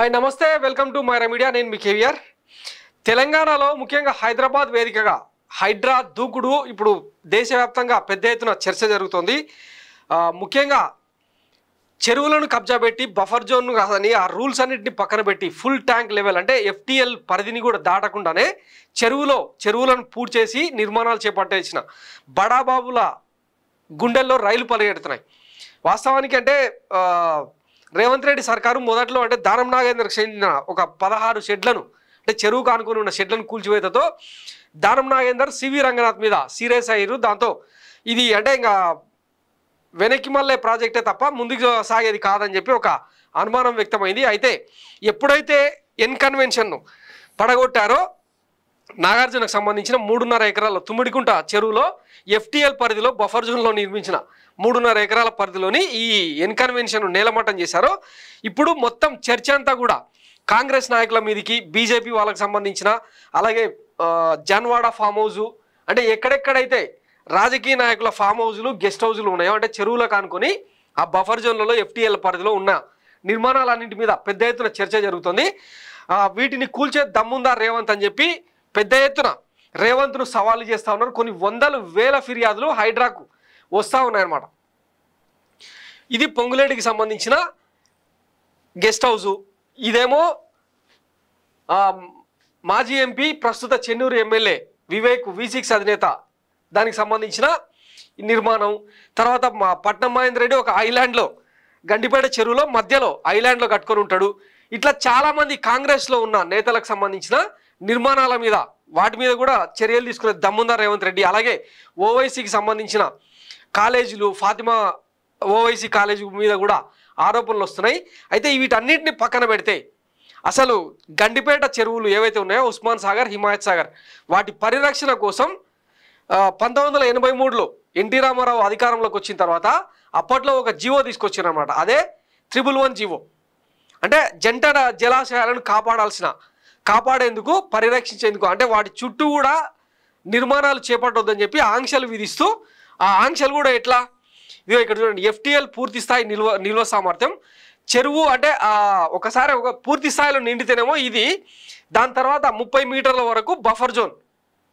hi నమస్తే welcome to my media నేను మీ KVR తెలంగాణలో ముఖ్యంగా హైదరాబాద్ వేదికగా హైడ్రా దూకుడు ఇప్పుడు దేశవ్యాప్తంగా పెద్ద ఎత్తున చర్చ జరుగుతోంది ముఖ్యంగా చెరువులను కబ్జా పెట్టి బఫర్ జోన్ అని ఆ రూల్స్ అన్నింటిని పక్కన పెట్టి ఫుల్ ట్యాంక్ లెవెల్ అంటే ఎఫ్టీఎల్ పరిధిని కూడా దాటకుండానే చెరువులో చెరువులను పూర్తి చేసి నిర్మాణాలు చేపట్టేసిన బడాబాబుల గుండెల్లో రైలు పరిగెడుతున్నాయి వాస్తవానికి అంటే రేవంత్ రెడ్డి సర్కారు మొదట్లో అంటే దానం నాగేంద్రకు చెందిన ఒక పదహారు షెడ్లను అంటే చెరువు కానుకొని ఉన్న షెడ్లను కూల్చివేతతో దానం నాగేందర్ సివి రంగనాథ్ మీద సీరియస్ అయ్యారు దాంతో ఇది అంటే ఇంకా వెనక్కి మల్లే ప్రాజెక్టే తప్ప ముందుకు సాగేది కాదని చెప్పి ఒక అనుమానం వ్యక్తమైంది అయితే ఎప్పుడైతే ఎన్కన్వెన్షన్ను పడగొట్టారో నాగార్జునకు సంబంధించిన మూడున్నర ఎకరాల తుమ్మిడికుంట చెరువులో ఎఫ్టీఎల్ పరిధిలో బఫర్ జోన్లో నిర్మించిన మూడున్నర ఎకరాల పరిధిలోని ఈ ఎన్కన్వెన్షన్ నేలమట్టం చేశారు ఇప్పుడు మొత్తం చర్చ అంతా కూడా కాంగ్రెస్ నాయకుల మీదకి బీజేపీ వాళ్ళకి సంబంధించిన అలాగే జన్వాడా ఫామ్ హౌజు అంటే ఎక్కడెక్కడైతే రాజకీయ నాయకుల ఫామ్ హౌజులు గెస్ట్ హౌజులు ఉన్నాయో అంటే చెరువులో కానుకొని ఆ బఫర్ జోన్లలో ఎఫ్టీఎల్ పరిధిలో ఉన్న నిర్మాణాలన్నింటి మీద పెద్ద ఎత్తున చర్చ జరుగుతుంది వీటిని కూల్చే దమ్ముందా రేవంత్ అని చెప్పి పెద్ద ఎత్తున రేవంత్ను సవాలు చేస్తూ ఉన్నారు కొన్ని వందల వేల ఫిర్యాదులు హైడ్రాకు వస్తూ ఉన్నాయన్నమాట ఇది పొంగులేటికి సంబంధించిన గెస్ట్ హౌజు ఇదేమో మాజీ ఎంపీ ప్రస్తుత చెన్నూరు ఎమ్మెల్యే వివేక్ విసిక్స్ అధినేత దానికి సంబంధించిన నిర్మాణం తర్వాత మా పట్నం మహేందర్ రెడ్డి ఒక ఐలాండ్లో గండిపేట చెరువులో మధ్యలో ఐలాండ్లో కట్టుకొని ఉంటాడు ఇట్లా చాలామంది కాంగ్రెస్లో ఉన్న నేతలకు సంబంధించిన నిర్మాణాల మీద వాటి మీద కూడా చర్యలు తీసుకునే దమ్ముందా రేవంత్ రెడ్డి అలాగే ఓవైసీకి సంబంధించిన కాలేజీలు ఫాతిమా ఓవైసీ కాలేజీ మీద కూడా ఆరోపణలు వస్తున్నాయి అయితే వీటన్నిటిని పక్కన పెడితే అసలు గండిపేట చెరువులు ఏవైతే ఉన్నాయో ఉస్మాన్ సాగర్ హిమాయత్ సాగర్ వాటి పరిరక్షణ కోసం పంతొమ్మిది వందల ఎనభై మూడులో ఎన్టీ రామారావు అధికారంలోకి వచ్చిన తర్వాత అప్పట్లో ఒక జీవో తీసుకొచ్చారనమాట అదే త్రిబుల్ వన్ జీవో అంటే జంట జలాశయాలను కాపాడాల్సిన కాపాడేందుకు పరిరక్షించేందుకు అంటే వాటి చుట్టూ కూడా నిర్మాణాలు చేపట్టొద్దని చెప్పి ఆంక్షలు విధిస్తూ ఆ ఆంక్షలు కూడా ఎట్లా ఇదిగో ఇక్కడ చూడండి ఎఫ్టీఎల్ పూర్తి స్థాయి నిల్వ నిల్వ సామర్థ్యం చెరువు అంటే ఒకసారి ఒక పూర్తి స్థాయిలో నిండితేనేమో ఇది దాని తర్వాత ముప్పై మీటర్ల వరకు బఫర్ జోన్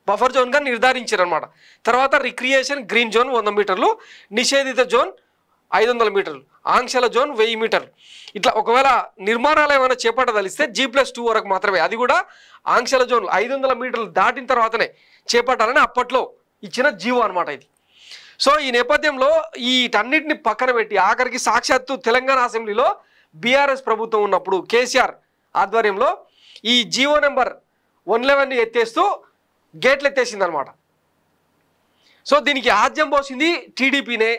బఫర్ జోన్గా నిర్ధారించారు అనమాట తర్వాత రిక్రియేషన్ గ్రీన్ జోన్ వంద మీటర్లు నిషేధిత జోన్ ఐదు వందల మీటర్లు ఆంక్షల జోన్ వెయ్యి మీటర్ ఇట్లా ఒకవేళ నిర్మాణాలు ఏమైనా చేపట్టదలిస్తే జీ ప్లస్ టూ వరకు మాత్రమే అది కూడా ఆంక్షల జోన్ ఐదు వందల మీటర్లు దాటిన తర్వాతనే చేపట్టాలని అప్పట్లో ఇచ్చిన జీవో అనమాట ఇది సో ఈ నేపథ్యంలో వీటన్నిటిని పక్కన పెట్టి ఆఖరికి సాక్షాత్తు తెలంగాణ అసెంబ్లీలో బీఆర్ఎస్ ప్రభుత్వం ఉన్నప్పుడు కేసీఆర్ ఆధ్వర్యంలో ఈ జీవో నెంబర్ వన్ లెవెన్ని ఎత్తేస్తూ గేట్లు ఎత్తేసిందనమాట సో దీనికి ఆద్యం పోసింది టీడీపీనే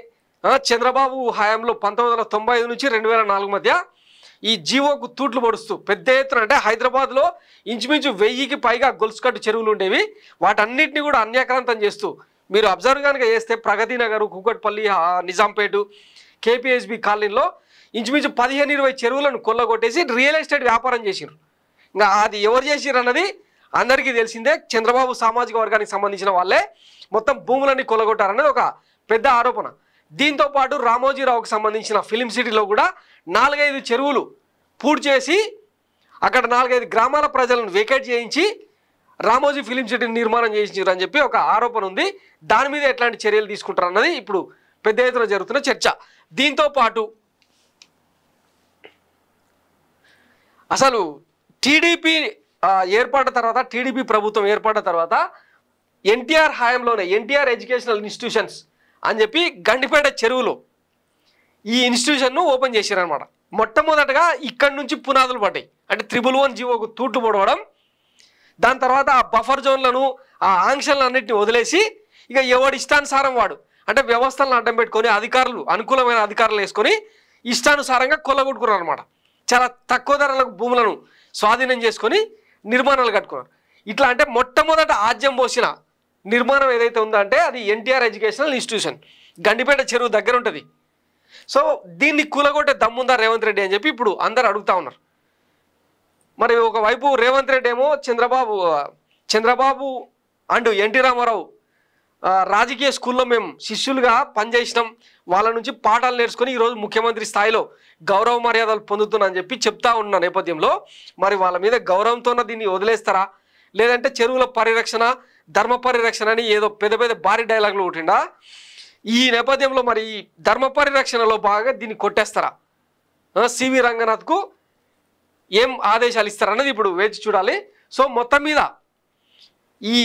చంద్రబాబు హయాంలో పంతొమ్మిది వందల తొంభై ఐదు నుంచి రెండు వేల నాలుగు మధ్య ఈ జీవోకు తూట్లు పొడుస్తూ పెద్ద ఎత్తున అంటే హైదరాబాద్లో ఇంచుమించు వెయ్యికి పైగా గొలుసుకట్టు చెరువులు ఉండేవి వాటన్నిటిని కూడా అన్యాక్రాంతం చేస్తూ మీరు అబ్జర్వ్ కనుక చేస్తే ప్రగతి నగర్ కుక్కట్పల్లి నిజాంపేట కేపీహెచ్బి కాలనీలో ఇంచుమించు పదిహేను ఇరవై చెరువులను కొల్లగొట్టేసి రియల్ ఎస్టేట్ వ్యాపారం చేసిరు ఇంకా అది ఎవరు చేసిరు అన్నది అందరికీ తెలిసిందే చంద్రబాబు సామాజిక వర్గానికి సంబంధించిన వాళ్ళే మొత్తం భూములన్నీ కొల్లగొట్టారనేది ఒక పెద్ద ఆరోపణ దీంతోపాటు రామోజీరావుకు సంబంధించిన ఫిలిం సిటీలో కూడా నాలుగైదు చెరువులు పూర్తి చేసి అక్కడ నాలుగైదు గ్రామాల ప్రజలను వేకేట్ చేయించి రామోజీ ఫిలిం సిటీని నిర్మాణం చేయించారు అని చెప్పి ఒక ఆరోపణ ఉంది దాని మీద ఎట్లాంటి చర్యలు తీసుకుంటారు అన్నది ఇప్పుడు పెద్ద ఎత్తున జరుగుతున్న చర్చ దీంతోపాటు అసలు టీడీపీ ఏర్పడిన తర్వాత టీడీపీ ప్రభుత్వం ఏర్పడిన తర్వాత ఎన్టీఆర్ హయాంలోనే ఎన్టీఆర్ ఎడ్యుకేషనల్ ఇన్స్టిట్యూషన్స్ అని చెప్పి గండిపేట చెరువులో ఈ ఇన్స్టిట్యూషన్ను ఓపెన్ చేశారనమాట మొట్టమొదటగా ఇక్కడి నుంచి పునాదులు పడ్డాయి అంటే త్రిబుల్ వన్ జీవోకు తూట్టు పొడవడం దాని తర్వాత ఆ బఫర్ జోన్లను ఆ ఆంక్షలను అన్నింటినీ వదిలేసి ఇక ఎవడు ఇష్టానుసారం వాడు అంటే వ్యవస్థలను అడ్డం పెట్టుకొని అధికారులు అనుకూలమైన అధికారులు వేసుకొని ఇష్టానుసారంగా కొల్లగొట్టుకున్నారు అనమాట చాలా తక్కువ ధరలకు భూములను స్వాధీనం చేసుకొని నిర్మాణాలు కట్టుకున్నారు ఇట్లా అంటే మొట్టమొదట ఆజ్యం పోసిన నిర్మాణం ఏదైతే ఉందో అంటే అది ఎన్టీఆర్ ఎడ్యుకేషనల్ ఇన్స్టిట్యూషన్ గండిపేట చెరువు దగ్గర ఉంటుంది సో దీన్ని కూలగొట్టే దమ్ముందా రేవంత్ రెడ్డి అని చెప్పి ఇప్పుడు అందరు అడుగుతా ఉన్నారు మరి ఒకవైపు రేవంత్ రెడ్డి ఏమో చంద్రబాబు చంద్రబాబు అండ్ ఎన్టీ రామారావు రాజకీయ స్కూల్లో మేము శిష్యులుగా పనిచేసినాం వాళ్ళ నుంచి పాఠాలు నేర్చుకొని ఈరోజు ముఖ్యమంత్రి స్థాయిలో గౌరవ మర్యాదలు పొందుతున్నా అని చెప్పి చెప్తా ఉన్న నేపథ్యంలో మరి వాళ్ళ మీద గౌరవంతోన దీన్ని వదిలేస్తారా లేదంటే చెరువుల పరిరక్షణ ధర్మ పరిరక్షణ అని ఏదో పెద్ద పెద్ద భారీ డైలాగులు ఒకటిండా ఈ నేపథ్యంలో మరి ధర్మ పరిరక్షణలో బాగా దీన్ని కొట్టేస్తారా సివి రంగనాథ్కు ఏం ఆదేశాలు ఇస్తారన్నది ఇప్పుడు వేచి చూడాలి సో మొత్తం మీద ఈ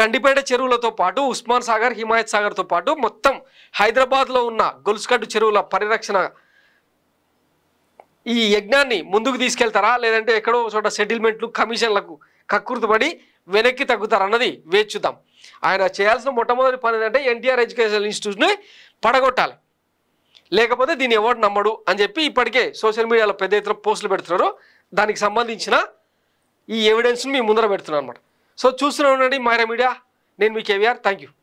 గండిపేట చెరువులతో పాటు ఉస్మాన్ సాగర్ హిమాయత్ సాగర్తో పాటు మొత్తం హైదరాబాద్లో ఉన్న గొలుసుకట్టు చెరువుల పరిరక్షణ ఈ యజ్ఞాన్ని ముందుకు తీసుకెళ్తారా లేదంటే ఎక్కడో చోట సెటిల్మెంట్లు కమిషన్లకు కక్కుర్తుపడి వెనక్కి తగ్గుతారన్నది అన్నది వేచుద్దాం ఆయన చేయాల్సిన మొట్టమొదటి పని ఏంటంటే ఎన్టీఆర్ ఎడ్యుకేషనల్ ఇన్స్టిట్యూట్ని పడగొట్టాలి లేకపోతే దీన్ని ఎవరు నమ్మడు అని చెప్పి ఇప్పటికే సోషల్ మీడియాలో పెద్ద ఎత్తున పోస్టులు పెడుతున్నారు దానికి సంబంధించిన ఈ ఎవిడెన్స్ని మీ ముందర పెడుతున్నాను అనమాట సో చూస్తున్నాం ఉండండి మైరా మీడియా నేను మీ కేవీఆర్ థ్యాంక్ యూ